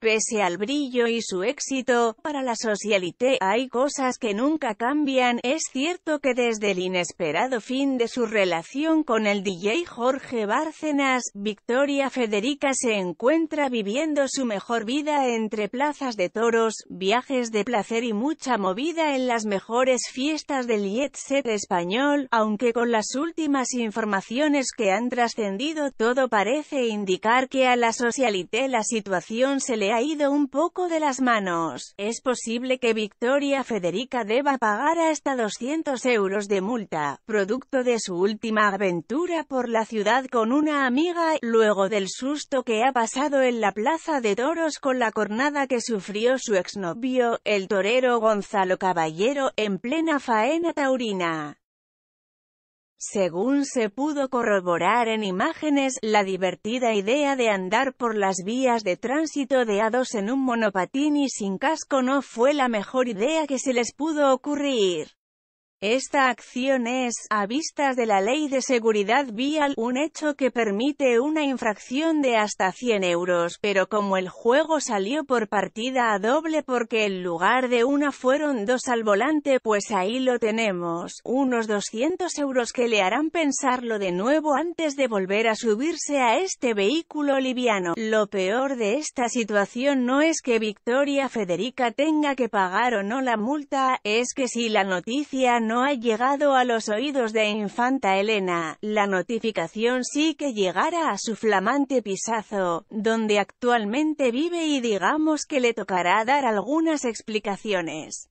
Pese al brillo y su éxito, para la socialité hay cosas que nunca cambian, es cierto que desde el inesperado fin de su relación con el DJ Jorge Bárcenas, Victoria Federica se encuentra viviendo su mejor vida entre plazas de toros, viajes de placer y mucha movida en las mejores fiestas del jet set español, aunque con las últimas informaciones que han trascendido todo parece indicar que a la socialité la situación se le ha ido un poco de las manos. Es posible que Victoria Federica deba pagar hasta 200 euros de multa, producto de su última aventura por la ciudad con una amiga, luego del susto que ha pasado en la plaza de toros con la cornada que sufrió su exnovio, el torero Gonzalo Caballero, en plena faena taurina. Según se pudo corroborar en imágenes, la divertida idea de andar por las vías de tránsito de a en un monopatín y sin casco no fue la mejor idea que se les pudo ocurrir. Esta acción es, a vistas de la Ley de Seguridad Vial, un hecho que permite una infracción de hasta 100 euros, pero como el juego salió por partida a doble porque en lugar de una fueron dos al volante, pues ahí lo tenemos, unos 200 euros que le harán pensarlo de nuevo antes de volver a subirse a este vehículo liviano. Lo peor de esta situación no es que Victoria Federica tenga que pagar o no la multa, es que si la noticia no no ha llegado a los oídos de Infanta Elena, la notificación sí que llegará a su flamante pisazo, donde actualmente vive y digamos que le tocará dar algunas explicaciones.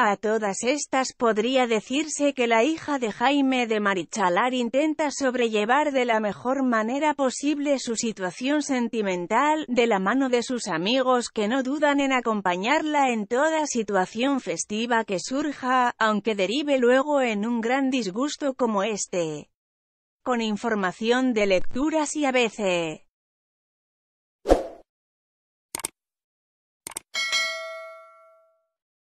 A todas estas podría decirse que la hija de Jaime de Marichalar intenta sobrellevar de la mejor manera posible su situación sentimental, de la mano de sus amigos que no dudan en acompañarla en toda situación festiva que surja, aunque derive luego en un gran disgusto como este. Con información de lecturas y a veces